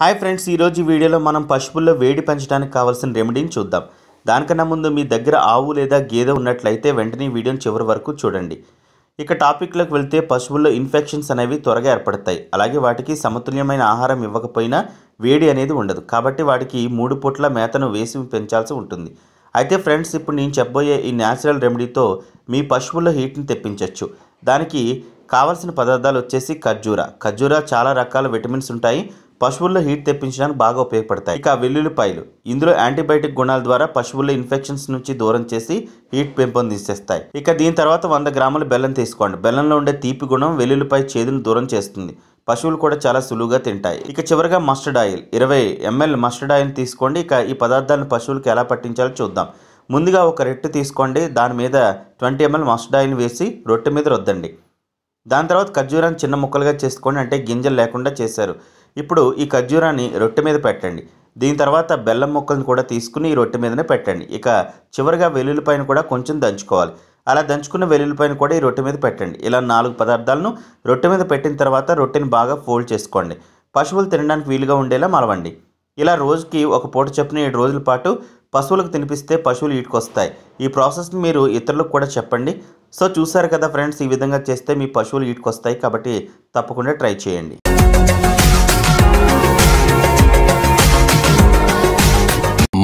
hi friends ఈరోజు వీడియోలో మనం పశువుల్లో వేడి పెంచడానికి కావాల్సిన రెమెడీని చూద్దాం దానికన్నా ముందు మీ దగ్గర ఆవు లేదా గేదె ఉన్నట్లయితే వెంటనే వీడియోని చివరి వరకు చూడండి ఇక టాపిక్లోకి వెళ్తే పశువుల్లో ఇన్ఫెక్షన్స్ అనేవి త్వరగా ఏర్పడతాయి అలాగే వాటికి సమతుల్యమైన ఆహారం ఇవ్వకపోయినా వేడి అనేది ఉండదు కాబట్టి వాటికి మూడు పూట్ల మేతను వేసి పెంచాల్సి ఉంటుంది అయితే ఫ్రెండ్స్ ఇప్పుడు నేను చెప్పబోయే ఈ న్యాచురల్ రెమెడీతో మీ పశువుల్లో హీట్ని తెప్పించవచ్చు దానికి కావలసిన పదార్థాలు వచ్చేసి ఖర్జూర ఖర్జూర చాలా రకాల విటమిన్స్ ఉంటాయి పశువుల్లో హీట్ తెప్పించడానికి బాగా ఉపయోగపడతాయి ఇక వెల్లుల్లిపాయలు ఇందులో యాంటీబయాటిక్ గుణాల ద్వారా పశువుల్లో ఇన్ఫెక్షన్స్ నుంచి దూరం చేసి హీట్ పెంపొందించేస్తాయి ఇక దీని తర్వాత వంద గ్రాముల బెల్లం తీసుకోండి బెల్లంలో ఉండే తీపి గుణం వెల్లుల్లిపాయ చేదును దూరం చేస్తుంది పశువులు కూడా చాలా సులువుగా తింటాయి ఇక చివరిగా మస్టర్డ్ ఆయిల్ ఇరవై ఎంఎల్ మస్టర్డ్ ఆయిల్ తీసుకోండి ఇక ఈ పదార్థాలను పశువులకు ఎలా పట్టించాలో చూద్దాం ముందుగా ఒక రెట్టు తీసుకోండి దాని మీద ట్వంటీ ఎంఎల్ మస్టర్డ్ ఆయిల్ వేసి రొట్టె మీద రొద్దండి దాని తర్వాత ఖర్జూరాన్ని చిన్న ముక్కలుగా చేసుకోండి అంటే గింజలు లేకుండా చేశారు ఇప్పుడు ఈ ఖర్జూరాన్ని రొట్టె మీద పెట్టండి దీని తర్వాత బెల్లం ముక్కలను కూడా తీసుకుని ఈ రొట్టె మీదనే పెట్టండి ఇక చివరిగా వెల్లుల్లిపాయను కూడా కొంచెం దంచుకోవాలి అలా దంచుకున్న వెల్లుల్లిపాయను కూడా ఈ రొట్టె మీద పెట్టండి ఇలా నాలుగు పదార్థాలను రొట్టె మీద పెట్టిన తర్వాత రొట్టెని బాగా ఫోల్డ్ చేసుకోండి పశువులు తినడానికి వీలుగా ఉండేలా మలవండి ఇలా రోజుకి ఒక పూట చెప్పిన ఏడు రోజుల పాటు పశువులకు తినిపిస్తే పశువులు ఈటుకొస్తాయి ఈ ప్రాసెస్ని మీరు ఇతరులకు కూడా చెప్పండి సో చూసారు కదా ఫ్రెండ్స్ ఈ విధంగా చేస్తే మీ పశువులు ఈటుకొస్తాయి కాబట్టి తప్పకుండా ట్రై చేయండి